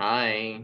Hi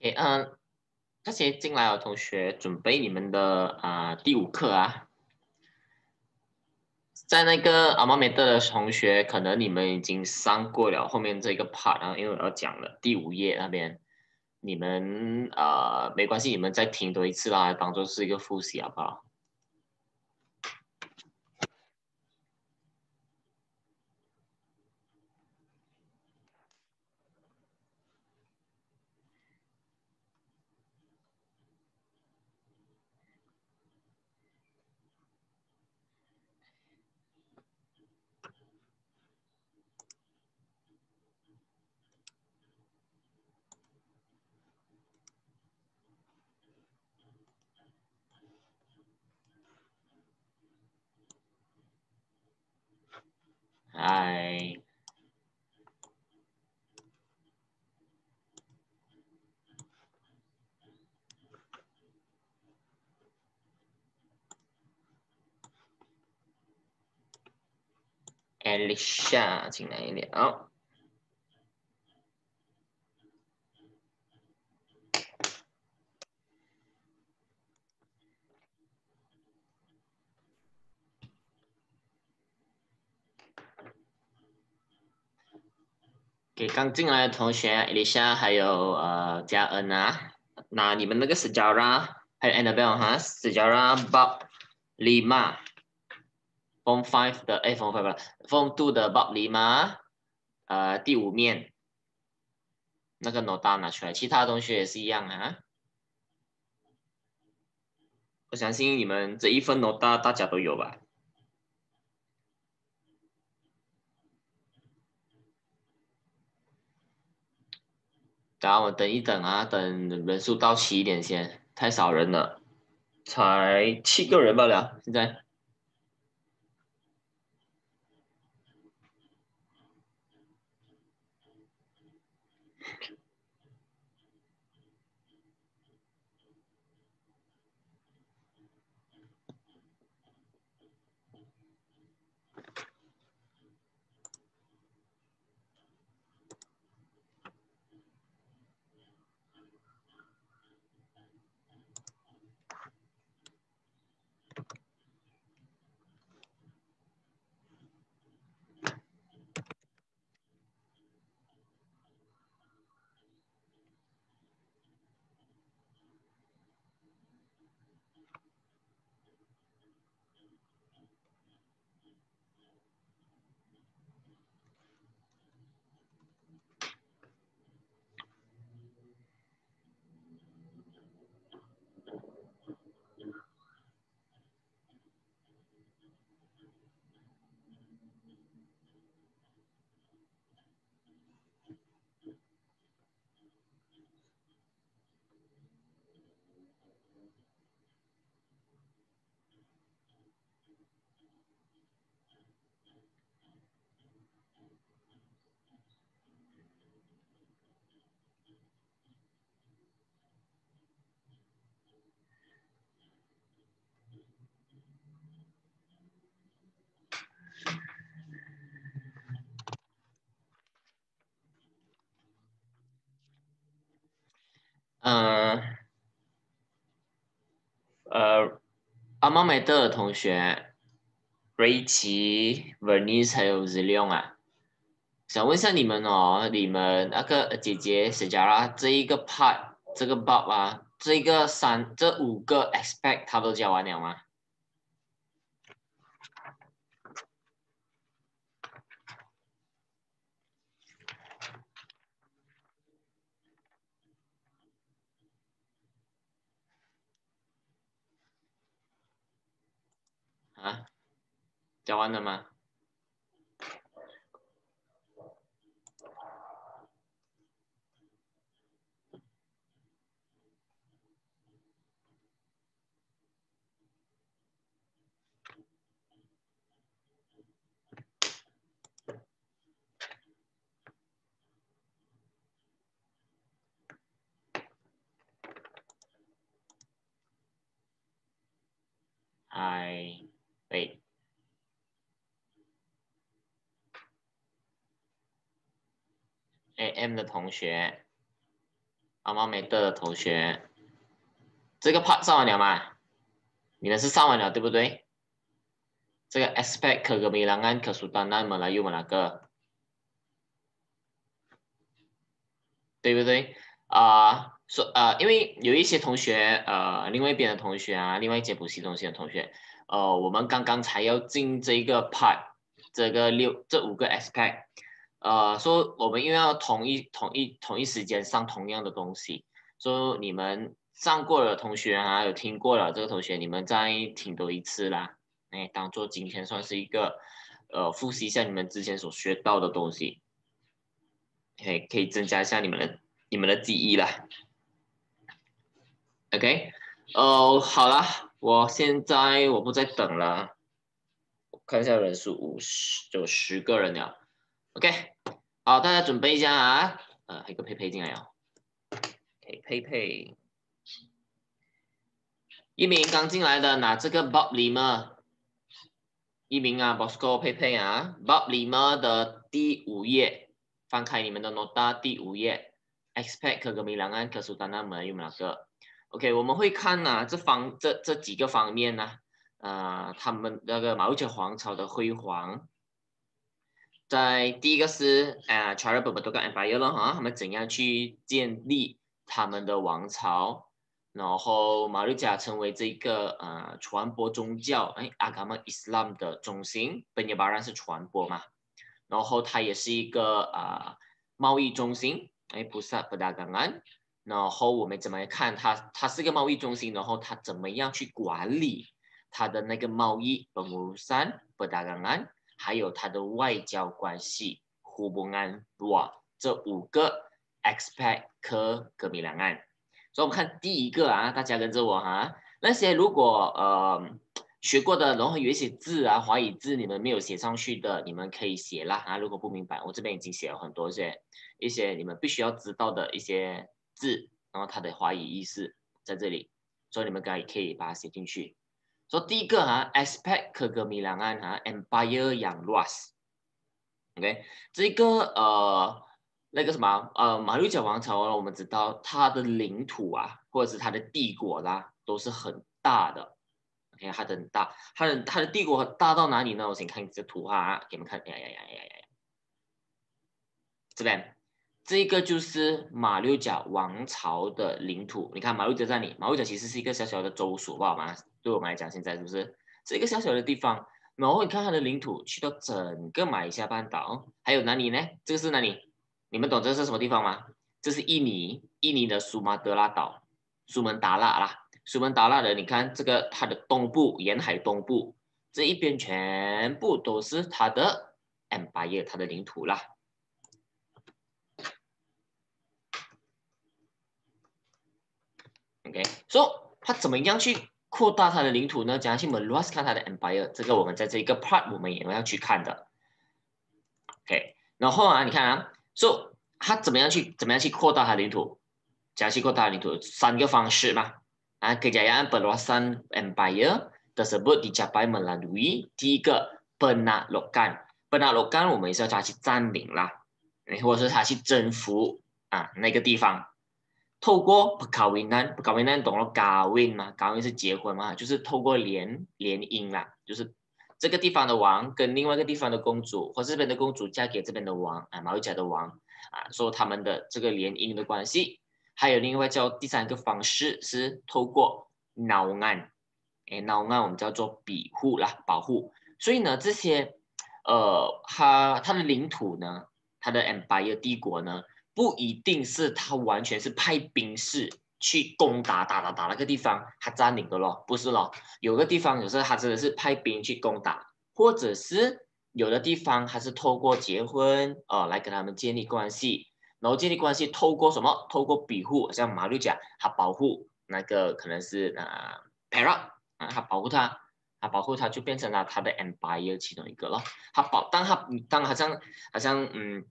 诶，嗯，这些进来的同学，准备你们的啊第五课啊，在那个阿玛梅特的同学，可能你们已经上过了后面这个 part，然后因为我要讲了第五页那边，你们呃没关系，你们再听多一次啦，当做是一个复习好不好？alicia 进来一列啊给刚进来的同学 alicia 还有呃加恩 n a 那你们那个 si jara 还有 annabelle 哈 si jara bob lima f o r m five 的哎 f o r m five 不 f o r m two 的 bob 里吗？呃，第五面那个 nota 拿出来，其他同学也是一样啊。我相信你们这一份 nota 大家都有吧？然后我等一等啊，等人数到齐一点先，太少人了，才七个人吧了，现在。嗯，呃，阿妈美的同学，瑞奇文尼还有力亮啊！想问一下你们哦，你们那个姐姐谁家啦？这一个 part，这个 bug 啊，这一个三，这五个 aspect，他都教完了吗？啊，讲完了吗？的同学，阿妈没的同学，这个 part 上完了吗？你们是上完了对不对？这个 aspect 可个米难安可数单难么来用么哪个？对不对？啊，说呃，因为有一些同学呃，另外一边的同学啊，另外一节补习中心的同学，呃，我们刚刚才要进这一个 part，这个六这五个 aspect。呃，说我们因为要同一同一同一时间上同样的东西，说你们上过了同学啊，有听过了这个同学，你们再听多一次啦，哎，当做今天算是一个，呃，复习一下你们之前所学到的东西，哎，可以增加一下你们的你们的记忆啦。OK，哦，好了，我现在我不再等了，我看一下人数，五十有十个人了。OK，好，大家准备一下啊。呃，还有个佩佩进来哦。给佩佩，一名刚进来的拿这个 Bob l i m a 一名啊，Bosco 佩佩啊，Bob l i m a 的第五页，翻开你们的 Nota 第五页，Expect 可格米两岸可苏丹纳门有哪个？OK，我们会看呐，这方这这几个方面呢，呃，他们那个毛脚皇朝的辉煌。在第一个是，哎 c h e r u b b e r d e n g b a n i y a d 好他们怎样去建立他们的王朝？然后马六甲成为这个呃传播宗教，哎，阿伽 s l a m 的中心本尼 n 兰是传播嘛？然后它也是一个啊贸易中心，哎菩萨布达 t b 然后我们怎么看它？它是个贸易中心，然后它怎么样去管理它的那个贸易 p e n 布达 r u 还有它的外交关系、胡不安哇，这五个 expect 科隔壁两岸。所以，我们看第一个啊，大家跟着我哈。那些如果呃学过的，然后有一些字啊、华语字你们没有写上去的，你们可以写啦哈。如果不明白，我这边已经写了很多些一些你们必须要知道的一些字，然后它的华语意思在这里，所以你们可以可以把它写进去。说第一个哈，aspect ke g 两 m i l a n g a n 哈，empire yang l u s s o k 这个呃那个什么呃马六甲王朝，我们知道它的领土啊，或者是它的帝国啦，都是很大的，OK，它的很大，它的它的帝国大到哪里呢？我先看这图哈、啊，给你们看呀呀呀呀呀，这边这个就是马六甲王朝的领土，你看马六甲在哪里？马六甲其实是一个小小的州属，好吗？对我们来讲，现在是不是是一个小小的地方？然后你看它的领土，去到整个马来西亚半岛，还有哪里呢？这个是哪里？你们懂这是什么地方吗？这是印尼，印尼的苏马德拉岛，苏门答腊啦。苏门答腊的。你看这个它的东部沿海东部这一边，全部都是它的 i r 叶，它的领土啦。OK，所以它怎么样去？扩大它的领土呢？讲起去们罗斯卡它的 empire，这个我们在这一个 part 我们也要去看的。OK，然后啊，你看啊，So 它怎么样去怎么样去扩大的领土？样去扩大领土三个方式嘛？啊，可以讲讲 Benoisan empire 的 s u b p o r t a ジ m パ l a l u i 第一个，ペナルカン，ペナルカン我们也是要它去占领啦，或者是他去征服啊那个地方。透过 gawin 呢，gawin 你懂了 gawin 嘛？gawin 是结婚嘛，就是透过联联姻啦，就是这个地方的王跟另外一个地方的公主，或这边的公主嫁给这边的王啊，马六甲的王啊，说他们的这个联姻的关系。还有另外叫第三个方式是透过 lawan，哎 l a a n 我们叫做庇护啦，保护。所以呢，这些呃，他他的领土呢，他的 empire 帝国呢。不一定是他完全是派兵士去攻打打打打那个地方，他占领的咯，不是咯？有个地方有时候他真的是派兵去攻打，或者是有的地方他是透过结婚啊来跟他们建立关系，然后建立关系透过什么？透过庇护，像马六甲，他保护那个可能是啊 p e r a 啊，他保护他，他保护他就变成了他的 Empire 其中一个咯，他保，当他当好像好像嗯。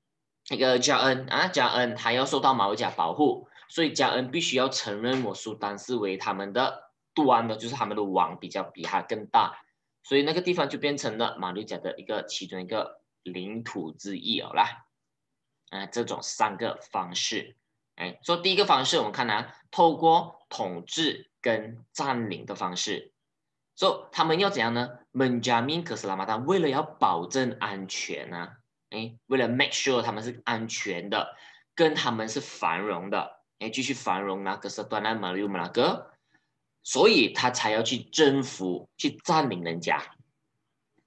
那个加恩啊，加恩他要受到马六甲保护，所以加恩必须要承认我苏丹是为他们的端的，就是他们的王比较比他更大，所以那个地方就变成了马六甲的一个其中一个领土之一哦。啦。啊，这种三个方式，哎，说第一个方式我们看呢，透过统治跟占领的方式，so, 他们要怎样呢？孟加明克斯拉马丹为了要保证安全呢？哎，为了 make sure 他们是安全的，跟他们是繁荣的，哎，继续繁荣那个是断奶马有那个，所以他才要去征服，去占领人家。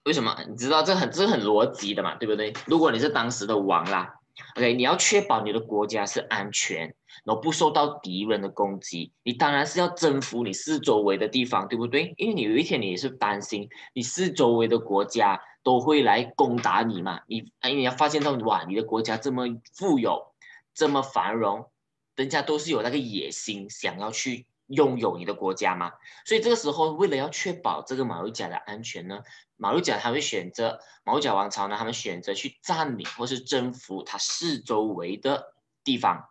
为什么？你知道这很这很逻辑的嘛，对不对？如果你是当时的王啦，OK，你要确保你的国家是安全，然后不受到敌人的攻击，你当然是要征服你四周围的地方，对不对？因为你有一天你是担心你四周围的国家。都会来攻打你嘛？你因为你要发现到哇，你的国家这么富有，这么繁荣，人家都是有那个野心，想要去拥有你的国家嘛。所以这个时候，为了要确保这个马六甲的安全呢，马六甲他会选择马六甲王朝呢，他们选择去占领或是征服它四周围的地方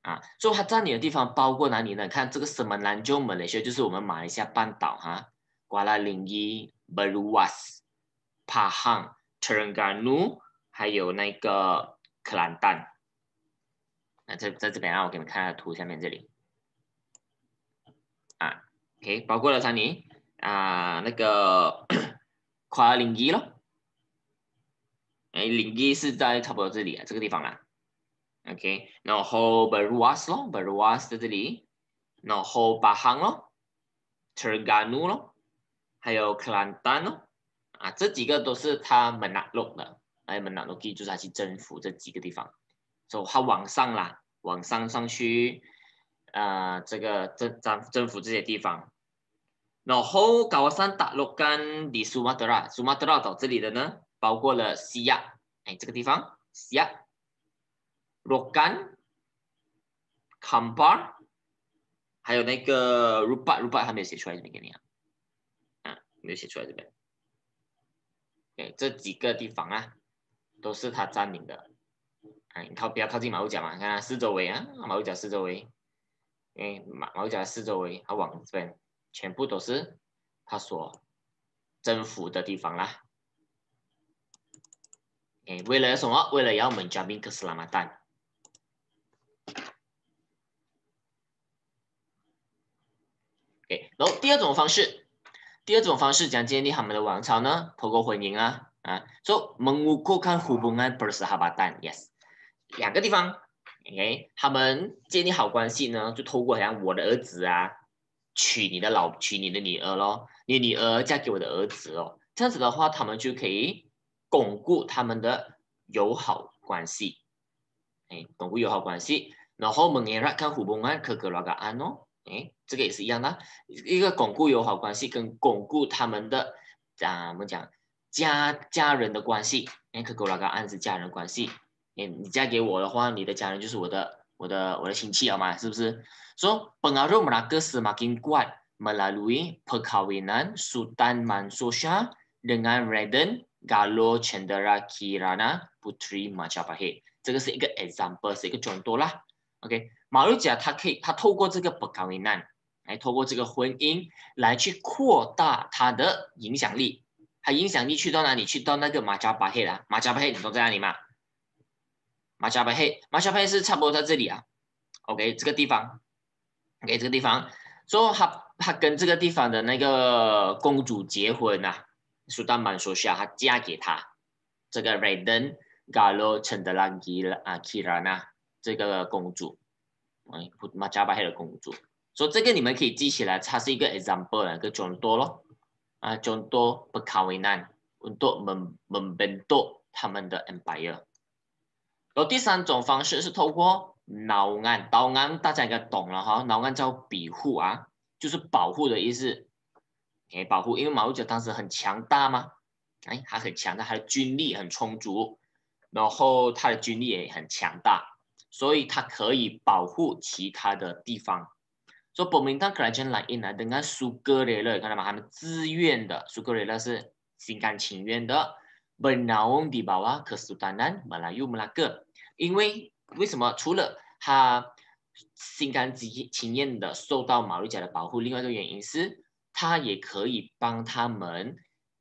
啊。所以它占领的地方包括哪里呢？看这个什么南州，马来西亚就是我们马来西亚半岛哈，瓜拉林伊、巴鲁瓦斯。h 巴衡、Terengganu，还有那个克兰丹，那在在这边啊，我给你们看下图，下面这里啊，OK，包括了哪里啊？那个 k u a l 咯，哎，l i 是在差不多这里，啊，这个地方啦。OK，然后 b e r u a s i 咯 b e r u a s i 这里，然后巴衡咯，Terengganu 咯，还有克兰丹咯。啊，这几个都是他们拿陆的，哎，拿基就是他去征服这几个地方，走，他往上啦，往上上去，呃，这个征征征服这些地方，然后高山打陆干的苏马德拉，苏马德拉岛这里的呢，包括了西亚，哎，这个地方，西亚，若干，坎巴，还有那个卢巴，卢巴还没有写出来，这边给你啊，啊，没有写出来这边。哎，这几个地方啊，都是他占领的。哎，你靠，不要靠近马六甲嘛，你看四周围啊，马六甲四周围，哎，马马六甲四周围，它往这边全部都是他所征服的地方啦。哎，为了什么？为了要我们加宾克斯拉马丹。哎，然后第二种方式。第二种方式，将建立他们的王朝呢？透过婚姻啊，啊，所以蒙古国看胡本安不是哈巴蛋，yes，两个地方，o k 他们建立好关系呢，就透过像我的儿子啊，娶你的老，娶你的女儿喽，你女儿嫁给我的儿子哦，这样子的话，他们就可以巩固他们的友好关系，哎，巩固友好关系，然后蒙兀拉看胡本安可格罗格安哦。哎，这个也是一样的，一个巩固友好关系跟巩固他们的怎么讲家家人的关系，哎，可狗拉个案子家人关系，哎，你嫁给我的话，你的家人就是我的我的我的亲戚了嘛，是不是？说本阿肉马拉格斯马金冠马拉鲁伊帕卡维南苏丹曼苏沙仍然 reden。g a Kirana p t r i Majapahit，这个是一个 example，是一个众多啦。OK，马六甲他可以，他透过这个不干为难，来透过这个婚姻来去扩大他的影响力。他影响力去到哪里？去到那个马加巴黑啦，马加巴黑你都在那里吗？马加巴黑，马加巴黑是差不多在这里啊。OK，这个地方，OK 这个地方，说他他跟这个地方的那个公主结婚呐，苏丹曼苏沙，他嫁给他这个 Reden Galo c h a n d r a g i 啊 Kiran 呐。这个公主，哎，马加巴黑的公主，所以这个你们可以记起来，它是一个 example，一个众多咯。啊，众多不靠危难，为了能能本多他们的 empire。然后第三种方式是透过挠安，挠安大家应该懂了哈，挠安叫庇护啊，就是保护的意思。哎，保护，因为马六甲当时很强大嘛，哎，还很强大，他的军力很充足，然后它的军力也很强大。所以它可以保护其他的地方，所以明们当客人来印尼，等下苏格雷勒看到吗？他们自愿的，苏格雷勒是心甘情愿的。不拿翁的巴哇，可苏丹南马来又马拉格，因为为什么？除了他心甘情情愿的受到马六甲的保护，另外一个原因是，他也可以帮他们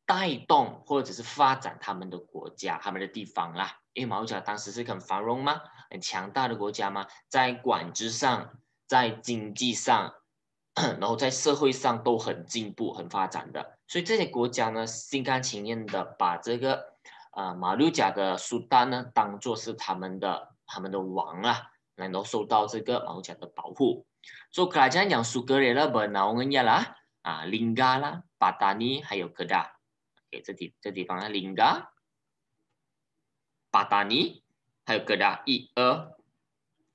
带动或者是发展他们的国家、他们的地方啦。因为马六甲当时是很繁荣吗？很强大的国家吗？在管制上、在经济上，然后在社会上都很进步、很发展的。所以这些国家呢，心甘情愿的把这个，呃，马六甲的苏丹呢，当做是他们的、他们的王啊，然后受到这个马六甲的保护。所以刚才讲苏格兰啦、葡萄亚啦、啊、林加啦、巴达尼还有哥打，哎，这地这地方啊，林加、巴达尼。还有各大一、二、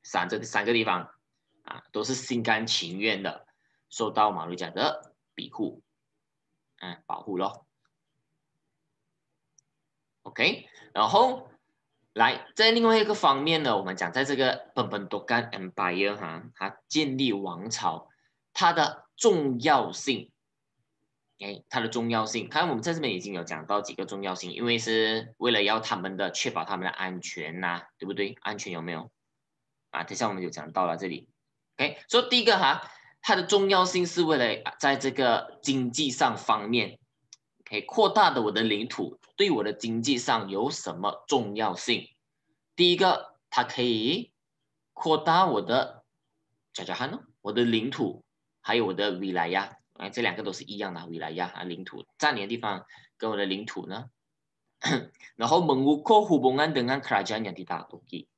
三这三个地方啊，都是心甘情愿的受到马六甲的庇护，嗯，保护咯。OK，然后来在另外一个方面呢，我们讲在这个本本多干 e n a Empire 哈，它建立王朝它的重要性。哎，它的重要性，刚刚我们在这边已经有讲到几个重要性，因为是为了要他们的确保他们的安全呐，对不对？安全有没有？啊，等下我们就讲到了这里。OK，说第一个哈，它的重要性是为了在这个经济上方面，OK，扩大的我的领土对我的经济上有什么重要性？第一个，它可以扩大我的，加加看哦，我的领土还有我的未来呀。哎，这两个都是一样拿未来亚啊，领土占领的地方跟我的领土呢。然后蒙古国湖旁安等安克拉加人地大土地。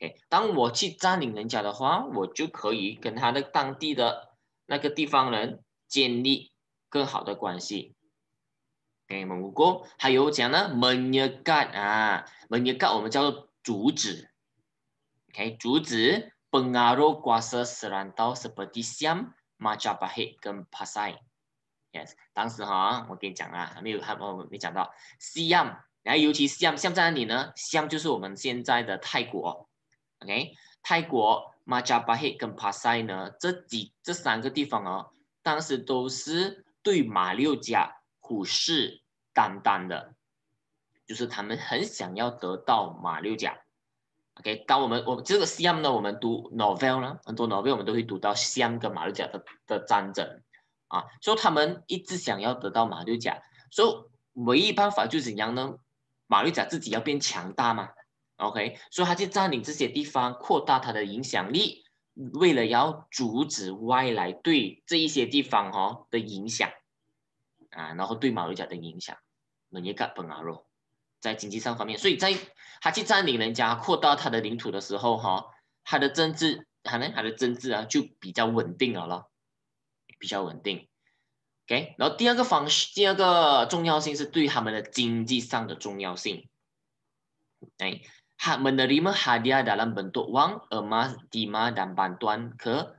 哎，当我去占领人家的话，我就可以跟他的当地的那个地方人建立更好的关系。哎，蒙古国还有讲呢，门叶干啊，门叶干我们叫做竹子。哎，竹子 pengaro kwas serantau seperti siam。Majapahit 跟帕赛，yes，当时哈，我跟你讲啊，还没有，还没讲到西 m 然后尤其是西安，在在里呢，西安就是我们现在的泰国，OK，泰国 Majapahit 跟帕赛呢这几这三个地方哦，当时都是对马六甲虎视眈眈的，就是他们很想要得到马六甲。OK，当我们我们这个 Siam 呢，我们读 novel 呢，很多 novel 我们都会读到香跟马六甲的的战争，啊，所以他们一直想要得到马六甲，所以唯一办法就是怎样呢？马六甲自己要变强大嘛，OK，所以他就占领这些地方，扩大他的影响力，为了要阻止外来对这一些地方哦的影响，啊，然后对马六甲的影响，那也一崩阿罗。在经济上方面，所以在他去占领人家、扩大他的领土的时候，哈，他的政治可能他的政治啊就比较稳定了咯，比较稳定。OK，然后第二个方式，第二个重要性是对他们的经济上的重要性。哎他们的 e r i m a hadiah dalam bentuk wang, emas, d m i t dan bantuan ke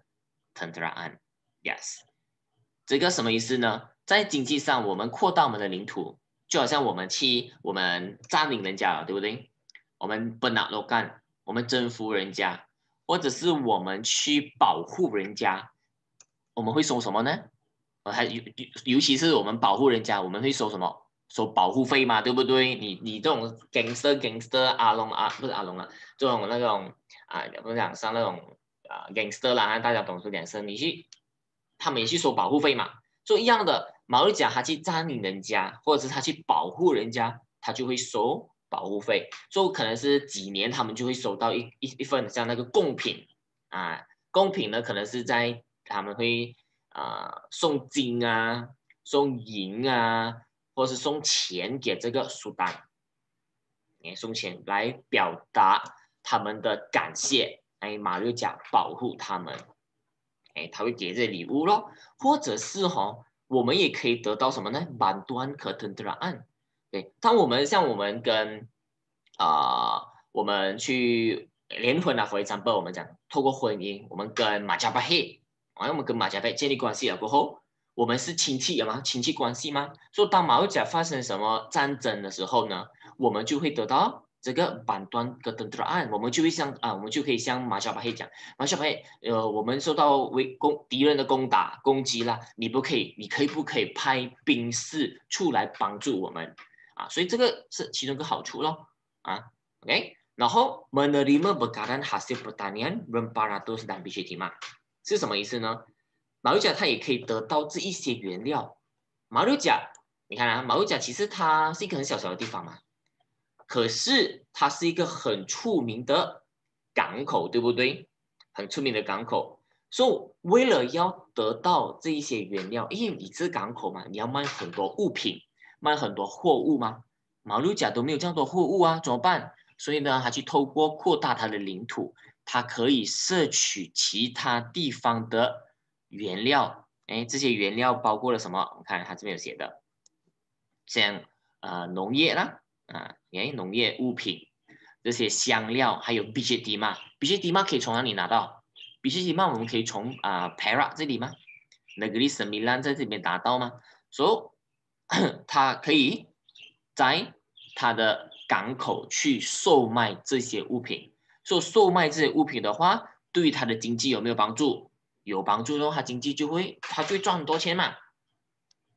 tentaraan。Yes，这个什么意思呢？在经济上，我们扩大我们的领土。就好像我们去，我们占领人家了，对不对？我们不拿肉干，我们征服人家，或者是我们去保护人家，我们会收什么呢？还尤尤其是我们保护人家，我们会收什么？收保护费嘛，对不对？你你这种 gangster gangster 阿龙啊，不是阿龙啊，这种那种啊，我想上那种啊 gangster 啦，大家懂是点声，你去，他们也去收保护费嘛，做一样的。马六甲，他去占领人家，或者是他去保护人家，他就会收保护费。就可能是几年，他们就会收到一一一份像那个贡品啊，贡品呢，可能是在他们会啊送金啊，送银啊，或是送钱给这个苏丹，哎，送钱来表达他们的感谢，哎，马六甲保护他们，哎，他会给这礼物咯，或者是吼。我们也可以得到什么呢？满端可腾的案。对，当我们像我们跟啊，我们去联婚啊，for example，我们讲透过婚姻，我们跟马加巴黑啊，我们跟马加巴建立关系了过后，我们是亲戚了吗？亲戚关系吗？所以当马六甲发生什么战争的时候呢，我们就会得到。这个板端的登陆岸，我们就会像啊，我们就可以像马小白讲，马小白，呃，我们受到围攻敌人的攻打攻击啦，你不可以，你可以不可以派兵士出来帮助我们啊？所以这个是其中一个好处咯啊，OK。然后，menara berkaran hasil pertanian remparatus dan biji m a 是什么意思呢？马六甲它也可以得到这一些原料。马六甲，你看啊，马六甲其实它是一个很小小的地方嘛。可是它是一个很出名的港口，对不对？很出名的港口，所以为了要得到这一些原料，因为你是港口嘛，你要卖很多物品，卖很多货物嘛。马六甲都没有这么多货物啊，怎么办？所以呢，他去透过扩大他的领土，他可以摄取其他地方的原料。哎，这些原料包括了什么？我们看他这边有写的，像呃农业啦。啊，哎，农业物品，这些香料，还有 B J D 嘛？B J D 嘛可以从哪里拿到？B J D 嘛我们可以从啊 Para 这里吗？那个 i l a n 在这边拿到吗？s o 他可以在他的港口去售卖这些物品。so, 售卖这些物品的话，对他的经济有没有帮助？有帮助的话，经济就会，他就会赚很多钱嘛。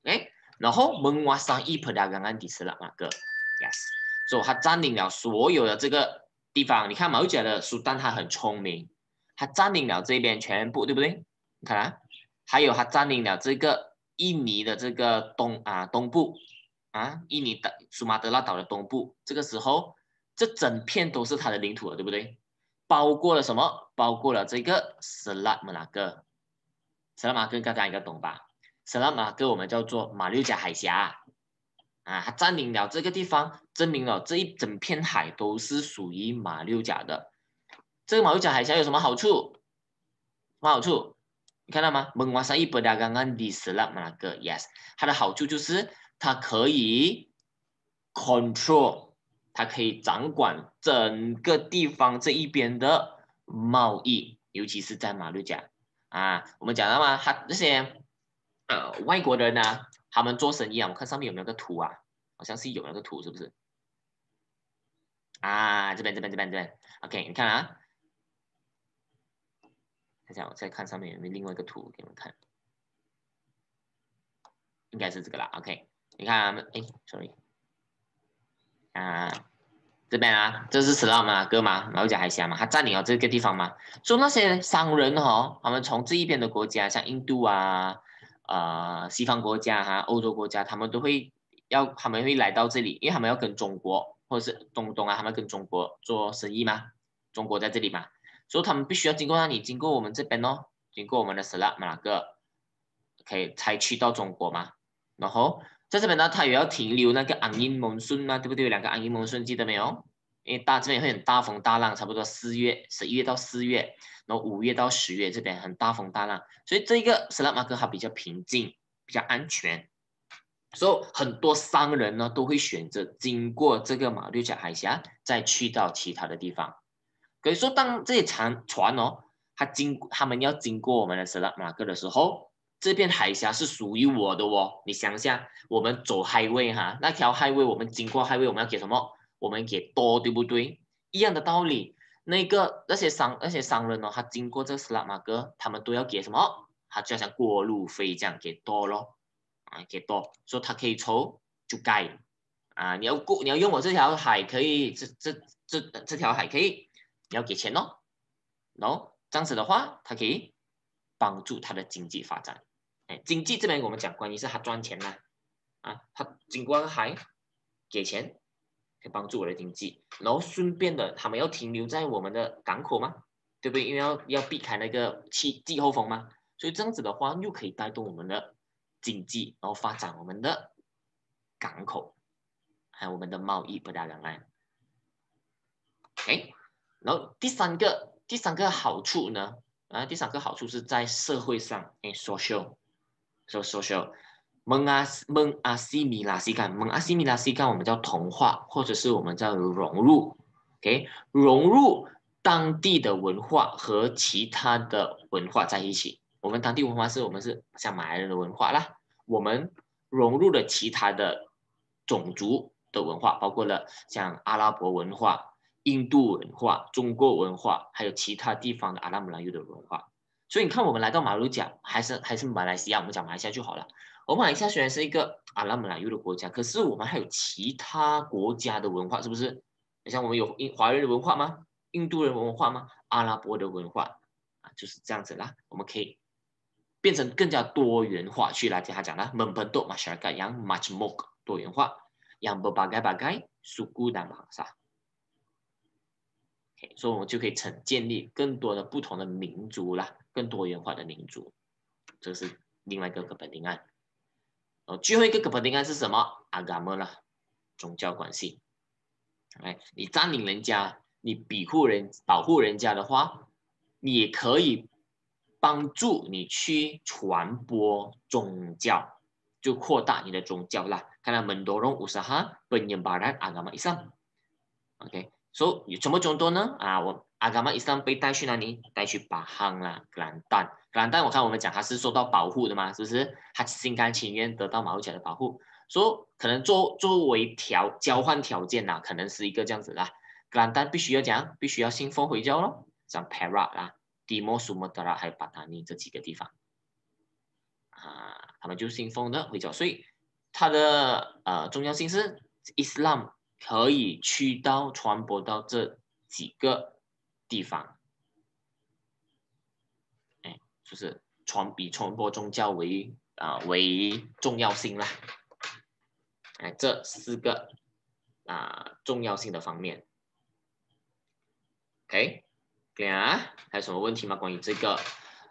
哎，然后门挖上一破大刚刚迪斯了，马哥。所以，他占领了所有的这个地方。你看马六甲的苏丹他很聪明，他占领了这边全部，对不对？你看啊，还有他占领了这个印尼的这个东啊东部啊，印尼的苏马德拉岛的东部。这个时候，这整片都是他的领土了，对不对？包括了什么？包括了这个斯拉马拉格，斯拉马格，大家应该懂吧？斯拉马格我们叫做马六甲海峡。啊，他占领了这个地方，证明了这一整片海都是属于马六甲的。这个马六甲海峡有什么好处？什么好处？你看到吗蒙 e n g a w a 刚刚 p e r d 哥 i s l a a yes，它的好处就是它可以 control，它可以掌管整个地方这一边的贸易，尤其是在马六甲啊。我们讲到吗？它那些呃外国人啊。他们做生意啊，我看上面有没有个图啊？好像是有那个图，是不是？啊，这边这边这边这边。OK，你看啊，等下我再看上面有没有另外一个图给你们看。应该是这个啦。OK，你看，哎，Sorry，啊，这边啊，这是石浪文啊哥吗？马六甲海峡吗？他占领了这个地方吗？说那些商人哦，他们从这一边的国家，像印度啊。呃，西方国家哈，欧洲国家，他们都会要，他们会来到这里，因为他们要跟中国或者是东东啊，他们跟中国做生意嘛，中国在这里嘛，所以他们必须要经过那里，经过我们这边哦，经过我们的斯拉哪个，可以才去到中国嘛，然后在这边呢，他也要停留那个昂 o 蒙顺嘛，对不对？两个昂 o 蒙顺记得没有？因为大这边也会很大风大浪，差不多四月十一月到四月，然后五月到十月这边很大风大浪，所以这个斯拉马格它比较平静，比较安全，所以很多商人呢都会选择经过这个马六甲海峡再去到其他的地方。可以说，当这些长船哦，它经他们要经过我们的斯拉马格的时候，这片海峡是属于我的哦。你想一下，我们走海 y 哈，那条海 y 我们经过海 y 我们要给什么？我们给多，对不对？一样的道理，那个那些商那些商人哦，他经过这个斯拉马哥，他们都要给什么？他就像过路费这样给多喽，啊，给多，说他可以抽就盖啊，你要过你要用我这条海可以，这这这这条海可以，你要给钱喽，喏，这样子的话，他可以帮助他的经济发展，哎，经济这边我们讲关于是他赚钱啦，啊，他经过海给钱。可以帮助我的经济，然后顺便的，他们要停留在我们的港口吗？对不对？因为要要避开那个气季候风吗？所以这样子的话，又可以带动我们的经济，然后发展我们的港口，还有我们的贸易，不打橄榄。哎，然后第三个第三个好处呢？啊，第三个好处是在社会上哎，social，说 social。蒙阿斯阿西米拉西干，蒙阿西米拉西干，我们叫同化，或者是我们叫融入。OK，融入当地的文化和其他的文化在一起。我们当地文化是我们是像马来人的文化啦，我们融入了其他的种族的文化，包括了像阿拉伯文化、印度文化、中国文化，还有其他地方的阿拉姆兰有的文化。所以你看，我们来到马六甲，还是还是马来西亚，我们讲马来西亚就好了。我们马来西亚虽然是一个阿拉姆兰语的国家，可是我们还有其他国家的文化，是不是？你像我们有印华人的文化吗？印度人文化吗？阿拉伯的文化啊，就是这样子啦。我们可以变成更加多元化去来听他讲了。m e m b e n t u masyarakat yang much m o r 多元化 yang berbagai-bagai suku dan bahasa。所以我们就可以成建立更多的不同的民族了。更多元化的民族，这是另外一个格本丁案。哦，最后一个格本丁案是什么？阿伽摩了，宗教关系。哎，你占领人家，你庇护人、保护人家的话，也可以帮助你去传播宗教，就扩大你的宗教啦。看到门多荣乌萨哈本尼巴兰阿伽摩以上。OK，所以什么众多呢？啊，我。阿伽玛伊斯兰被带去哪里？带去巴哈啦，格兰丹、格兰丹。我看我们讲他是受到保护的嘛，是不是？他心甘情愿得到马六甲的保护，说可能作作为条交换条件呐，可能是一个这样子啦。格兰丹必须要讲，必须要信奉回教咯，像 Para 啦、d e m o s 拉还有巴达尼这几个地方啊，他们就信奉的回教，所以它的呃重要性是伊斯兰可以去到传播到这几个。地方，哎，就是传比传播中较为啊为重要性啦，哎，这四个啊重要性的方面，OK，对啊，还有什么问题吗？关于这个，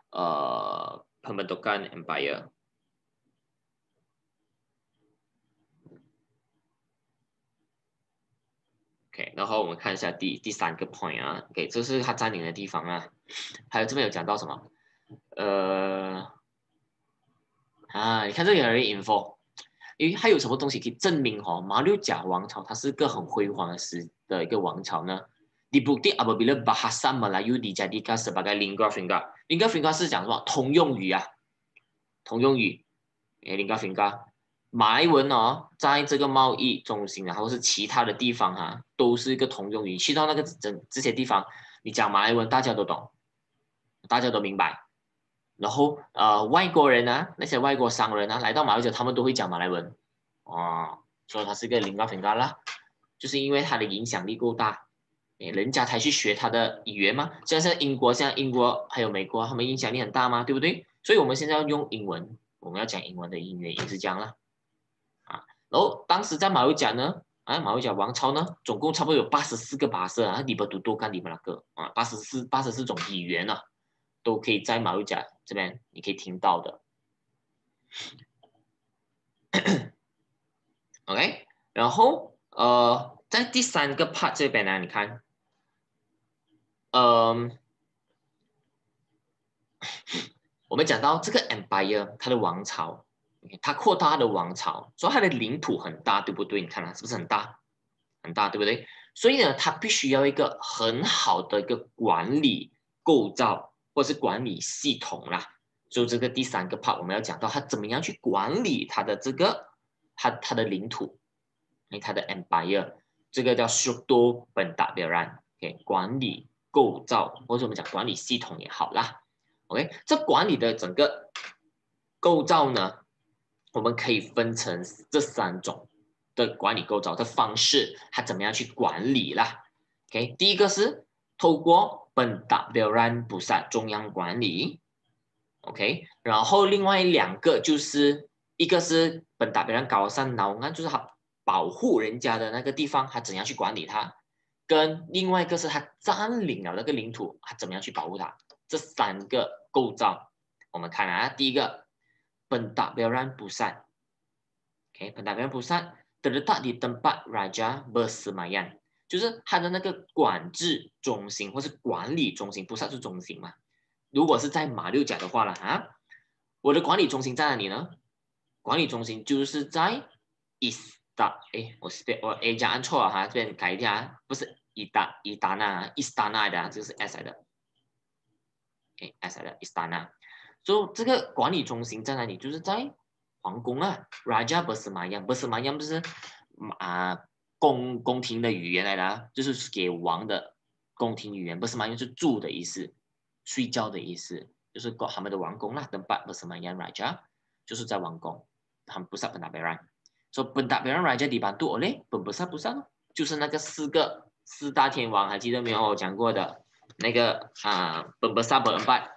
呃，Perbanduan Empire。OK，然后我们看一下第第三个 point 啊，OK，这是它占领的地方啊，还有这边有讲到什么？呃，啊，你看这个 very info，因为它有什么东西可以证明吼，马六甲王朝它是个很辉煌的时的一个王朝呢？Di bukti abad belas bahasa Melayu dijadikan sebagai lingga finger，lingga finger 是讲什么？通用语啊，通用语，哎，lingga finger。马来文哦，在这个贸易中心然后是其他的地方哈，都是一个通用语。去到那个这这些地方，你讲马来文，大家都懂，大家都明白。然后呃，外国人啊，那些外国商人啊，来到马来西亚，他们都会讲马来文，哦，所以它是一个零高零高了，就是因为它的影响力够大，哎，人家才去学它的语言嘛。像像英国，像英国还有美国，他们影响力很大吗？对不对？所以我们现在要用英文，我们要讲英文的英语也是这样了。然后当时在马六甲呢，啊，马六甲王朝呢，总共差不多有八十四个巴色啊，里们读多干里们那个啊，八十四、八十四种语言呢，都可以在马六甲这边你可以听到的。OK，然后呃，在第三个 part 这边呢，你看，呃，我们讲到这个 empire 它的王朝。他扩大的王朝，所以他的领土很大，对不对？你看它是不是很大，很大，对不对？所以呢，他必须要一个很好的一个管理构造，或是管理系统啦。就这个第三个 part，我们要讲到他怎么样去管理他的这个他他的领土，为他的 empire，这个叫 shudo bun daran，管理构造，或者我们讲管理系统也好啦。OK，这管理的整个构造呢？我们可以分成这三种的管理构造的方式，它怎么样去管理啦？OK，第一个是透过本达比然菩萨中央管理，OK，然后另外两个就是一个是本达比然高山牢安，就是他保护人家的那个地方，他怎样去管理它？跟另外一个是他占领了那个领土，他怎么样去保护它？这三个构造，我们看啊，第一个。p e n t a k a h a n pusat，okay，p e n t a a a n pusat terletak di tempat raja bersemayan，就是它的那个管制中心或是管理中心不算是中心嘛？如果是在马六甲的话了啊，我的管理中心在哪里呢？管理中心就是在伊达，哎，我是边我 A 加按错了哈，这边改一下，不是伊达伊达那，伊斯塔那的，个是 S 塞的，哎，s 塞的伊斯塔那。就这个管理中心在哪里？就是在皇宫啊。Raja b s a a m y 不是 s m a y a 来，不是啊，宫宫廷的语言来的，就是给王的宫廷语言。不是马来是住的意思，睡觉的意思，就是他们的王宫。那等办 a 是马来，Raja 就是在皇宫。们不是本达贝然，说本达贝然 Raja d i b a n u l e h 本不萨不萨，就是那个四个四大天王，还记得没有？我讲过的那个啊，本不萨本达贝 a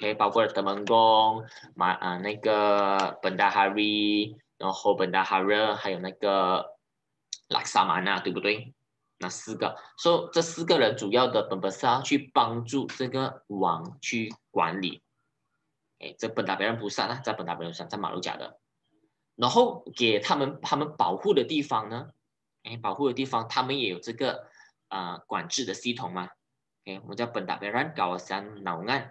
哎，包括了德蒙公、马啊那个本达哈瑞，然后本达哈热，还有那个拉萨玛啊，对不对？那四个，所以这四个人主要的本本是要去帮助这个王去管理。哎，这本达比然菩萨呢，在本达比然上，在马六甲的，然后给他们他们保护的地方呢，哎，保护的地方他们也有这个啊管制的系统嘛。哎，我们叫本达比然高山老岸。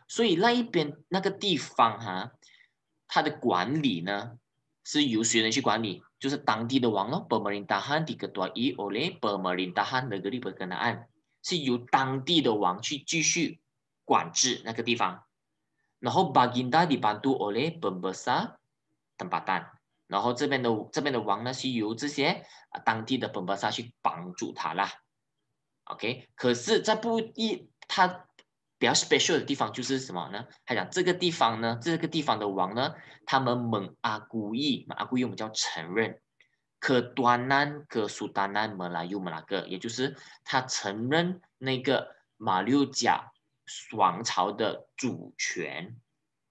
所以那一边那个地方哈，它的管理呢是由谁人去管理？就是当地的王咯，伯摩林达汉的一多伊奥嘞，伯摩林达汉的那里伯格纳安是由当地的王去继续管制那个地方。然后巴金达的帮助奥嘞，本巴萨，等巴丹。然后这边的这边的王呢是由这些当地的本巴萨去帮助他啦。OK，可是在不一他。比较 special 的地方就是什么呢？他讲这个地方呢，这个地方的王呢，他们蒙阿古蒙阿古易我们叫承认。可端南可苏丹南马拉又我拉个，也就是他承认那个马六甲王朝的主权。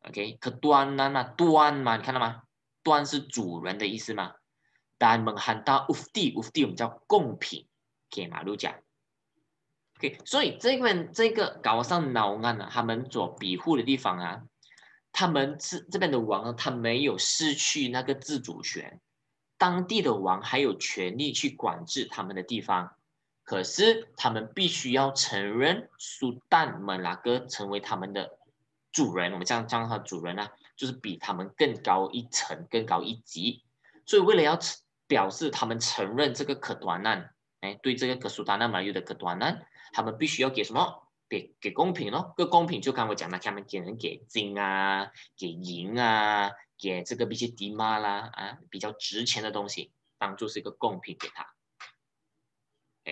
OK，可端南那端嘛，你看到吗？端是主人的意思吗？但蒙喊到乌地乌地我们叫贡品给马六甲。所以这边这个搞上脑岸呢，他们所庇护的地方啊，他们是这边的王，他没有失去那个自主权，当地的王还有权利去管制他们的地方，可是他们必须要承认苏丹们拉哥成为他们的主人，我们这样叫他主人呢，就是比他们更高一层、更高一级，所以为了要表示他们承认这个可端难，哎，对这个可苏丹那马有的可端难。他们必须要给什么？给给公平咯，个公平就看我讲的，他们给人给金啊，给银啊，给这个比较低嘛啦啊，比较值钱的东西，当做是一个贡品给他。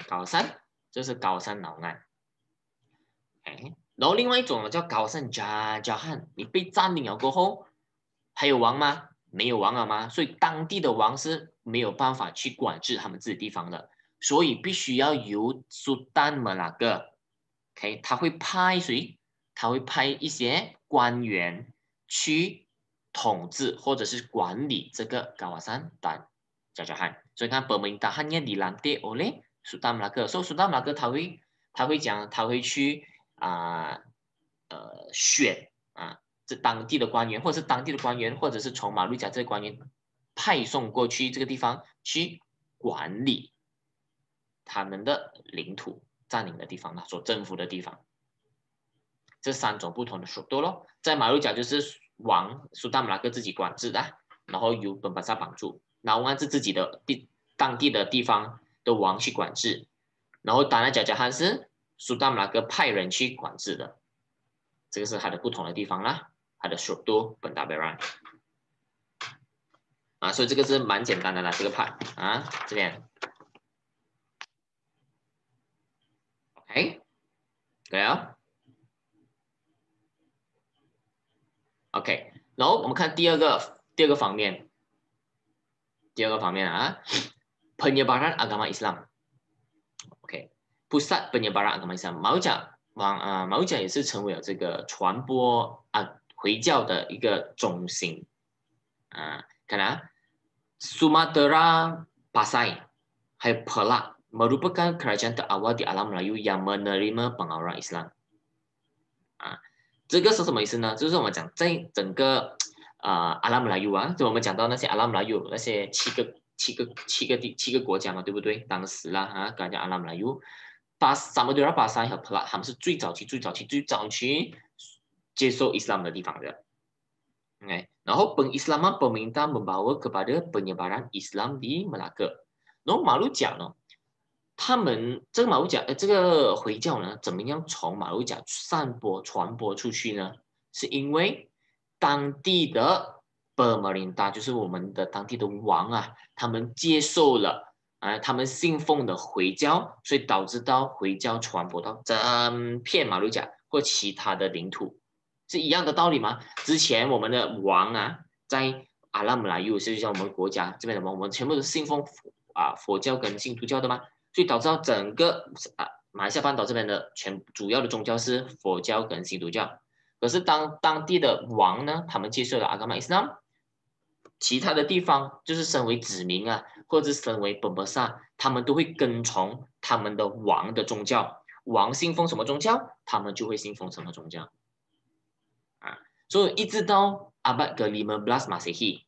高山，这是高山老难。哎，然后另外一种呢叫高山加加汉，你被占领了过后，还有王吗？没有王了吗？所以当地的王是没有办法去管制他们自己地方的。所以必须要由苏丹马拉个，OK？他会派谁？他会派一些官员去统治或者是管理这个噶瓦山丹加加汉。所以看伯明达汉念里兰蒂欧嘞，苏丹马拉个？所以苏丹马拉个他会他会讲他会去啊呃选啊这当地的官员或者是当地的官员或者是从马六甲这官员派送过去这个地方去管理。他们的领土占领的地方，那所征服的地方，这三种不同的首都咯，在马路角就是王苏丹姆拉克自己管制的，然后由本巴萨帮助，然后安是自己的地当地的地方的王去管制，然后达那贾贾汉是苏丹姆拉克派人去管制的，这个是他的不同的地方啦，他的首都本达贝拉。啊，所以这个是蛮简单的啦，这个派啊这边。哎，加油。OK，a y 然后我们看第二个，第二个方面。第二个方面啊，Penyebaran agama Islam，OK，Pusat Penyebaran Agama Islam，Mauja，啊，Mauja 也是成为了这个传播啊回教的一个中心。啊，看到啊，Sumatera Basai 还有 Pala。merupakan kerajaan terawal di alam Melayu yang menerima pengawalan Islam. Ah, ini apa maksudnya? Jadi, kita bercakap dalam seluruh alam Melayu. Ah, kita bercakap tentang alam Melayu, lah, eh, lah, ha, alam Melayu, alam Melayu, alam Melayu, alam Melayu, alam Melayu, alam Melayu, alam Melayu, alam Melayu, alam Melayu, alam Melayu, alam Melayu, alam Melayu, alam Melayu, alam Melayu, alam Melayu, alam Melayu, alam Melayu, Okay. Dan no, pengislaman pemerintah membawa kepada penyebaran Islam di Melaka. No, malu cakap, no. 他们这个马六甲，呃，这个回教呢，怎么样从马六甲散播、传播出去呢？是因为当地的尔马林达，就是我们的当地的王啊，他们接受了，啊他们信奉的回教，所以导致到回教传播到整片马六甲或其他的领土，是一样的道理吗？之前我们的王啊，在阿拉姆拉又，些，就像我们国家这边的王，我们全部都信奉啊佛教跟信徒教的吗？就导致到整个啊马来西亚半岛这边的全主要的宗教是佛教跟基督教，可是当当地的王呢，他们接受了阿伽玛伊斯兰，其他的地方就是身为子民啊，或者是身为本波萨，他们都会跟从他们的王的宗教，王信奉什么宗教，他们就会信奉什么宗教啊，所以一直到阿巴格里莫布拉斯马西奇。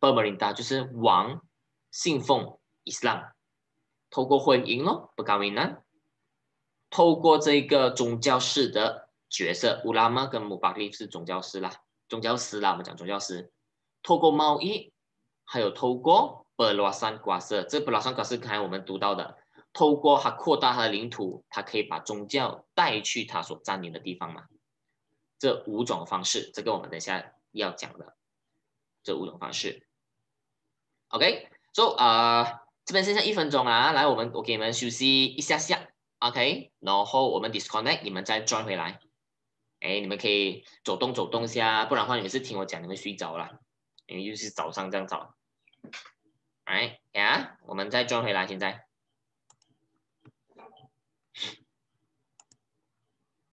巴玛林达就是王，信奉伊斯兰，透过婚姻咯，不搞为难；透过这个宗教式的角色，乌拉玛跟穆巴利是宗教师啦，宗教师啦，我们讲宗教师，透过贸易，还有透过柏拉山瓜色，这柏拉山瓜色刚才我们读到的，透过他扩大他的领土，他可以把宗教带去他所占领的地方嘛。这五种方式，这个我们等下要讲的，这五种方式。OK，so 啊，这边剩下一分钟啊，来，我们我给你们休息一下下，OK，然后我们 disconnect，你们再转回来，哎，你们可以走动走动一下，不然的话你们是听我讲，你们睡着了，因为又是早上这样早哎呀，我们再转回来现在。